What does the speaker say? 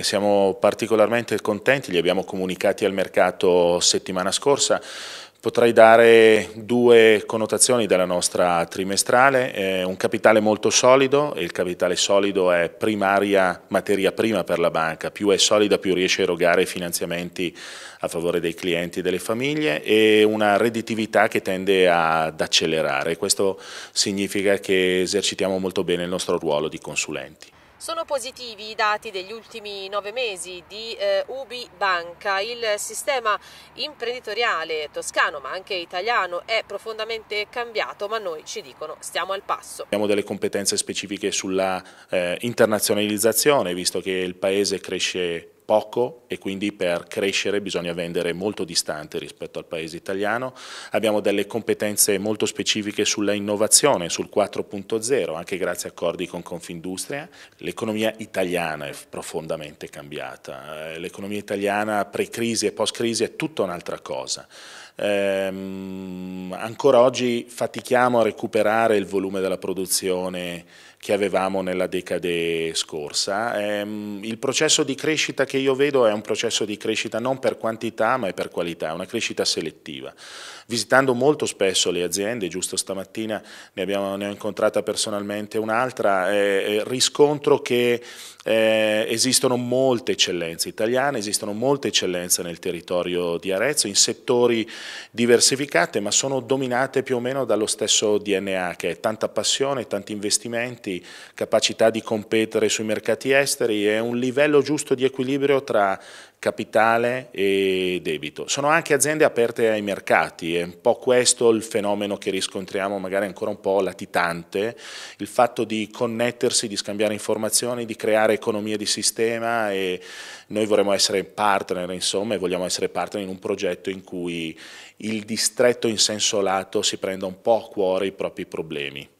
Siamo particolarmente contenti, li abbiamo comunicati al mercato settimana scorsa. Potrei dare due connotazioni della nostra trimestrale, eh, un capitale molto solido, e il capitale solido è primaria materia prima per la banca, più è solida più riesce a erogare finanziamenti a favore dei clienti e delle famiglie e una redditività che tende ad accelerare, questo significa che esercitiamo molto bene il nostro ruolo di consulenti. Sono positivi i dati degli ultimi nove mesi di eh, Ubi Banca. Il sistema imprenditoriale toscano, ma anche italiano, è profondamente cambiato, ma noi ci dicono stiamo al passo. Abbiamo delle competenze specifiche sulla eh, internazionalizzazione, visto che il Paese cresce poco e quindi per crescere bisogna vendere molto distante rispetto al paese italiano. Abbiamo delle competenze molto specifiche sulla innovazione, sul 4.0, anche grazie a accordi con Confindustria. L'economia italiana è profondamente cambiata. Eh, l'economia italiana pre-crisi e post-crisi è tutta un'altra cosa. Ehm, ancora oggi fatichiamo a recuperare il volume della produzione che avevamo nella decade scorsa. Ehm, il processo di crescita che io vedo è un processo di crescita non per quantità ma per qualità, è una crescita selettiva. Visitando molto spesso le aziende, giusto stamattina ne, abbiamo, ne ho incontrata personalmente un'altra, eh, riscontro che eh, esistono molte eccellenze italiane, esistono molte eccellenze nel territorio di Arezzo in settori diversificati ma sono dominate più o meno dallo stesso DNA che è tanta passione, tanti investimenti, talenti, capacità di competere sui mercati esteri e un livello giusto di equilibrio tra capitale e debito. Sono anche aziende aperte ai mercati, è un po' questo il fenomeno che riscontriamo magari ancora un po' latitante, il fatto di connettersi, di scambiare informazioni, di creare economie di sistema e noi vorremmo essere partner insomma e vogliamo essere partner in un progetto in cui il distretto in senso lato si prenda un po' a cuore i propri problemi.